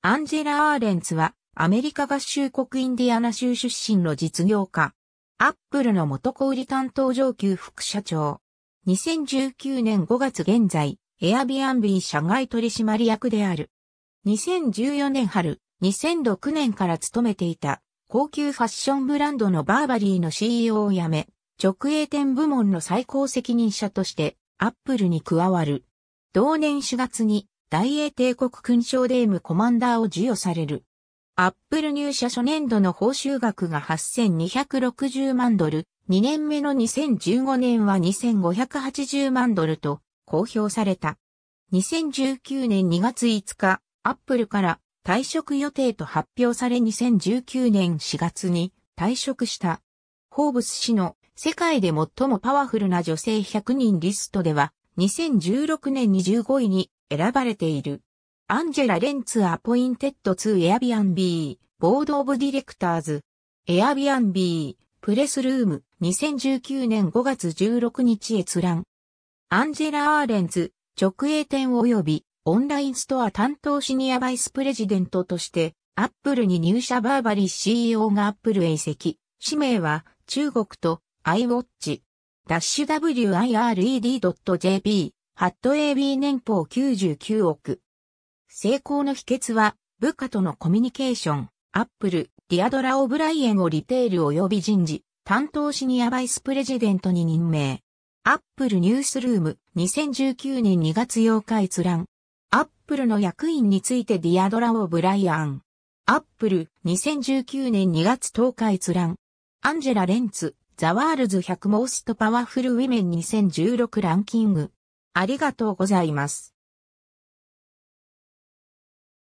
アンジェラ・アーレンツは、アメリカ合衆国インディアナ州出身の実業家。アップルの元小売担当上級副社長。2019年5月現在、エアビアンビー社外取締役である。2014年春、2006年から勤めていた、高級ファッションブランドのバーバリーの CEO を辞め、直営店部門の最高責任者として、アップルに加わる。同年4月に、大英帝国勲章デームコマンダーを授与される。アップル入社初年度の報酬額が8260万ドル、2年目の2015年は2580万ドルと公表された。2019年2月5日、アップルから退職予定と発表され2019年4月に退職した。ホーブス氏の世界で最もパワフルな女性100人リストでは2016年に15位に選ばれている。アンジェラ・レンツ・アポインテッド・ツー・エアビアンビー、ボード・オブ・ディレクターズ、エアビアンビー、プレスルーム、2019年5月16日閲覧。アンジェラ・アーレンズ、直営店及びオンラインストア担当シニアバイスプレジデントとして、アップルに入社バーバリー CEO がアップルへ移籍。氏名は中国と iWatch。-WIRED.jp ハット AB 年俸99億。成功の秘訣は、部下とのコミュニケーション、アップル、ディアドラ・オブライエンをリテール及び人事、担当シニアバイスプレジデントに任命。アップルニュースルーム、2019年2月8日閲覧。アップルの役員についてディアドラ・オブライアン。アップル、2019年2月10日閲覧。アンジェラ・レンツ、ザ・ワールズ100モーストパワフルウィメン2016ランキング。ありがとうございます。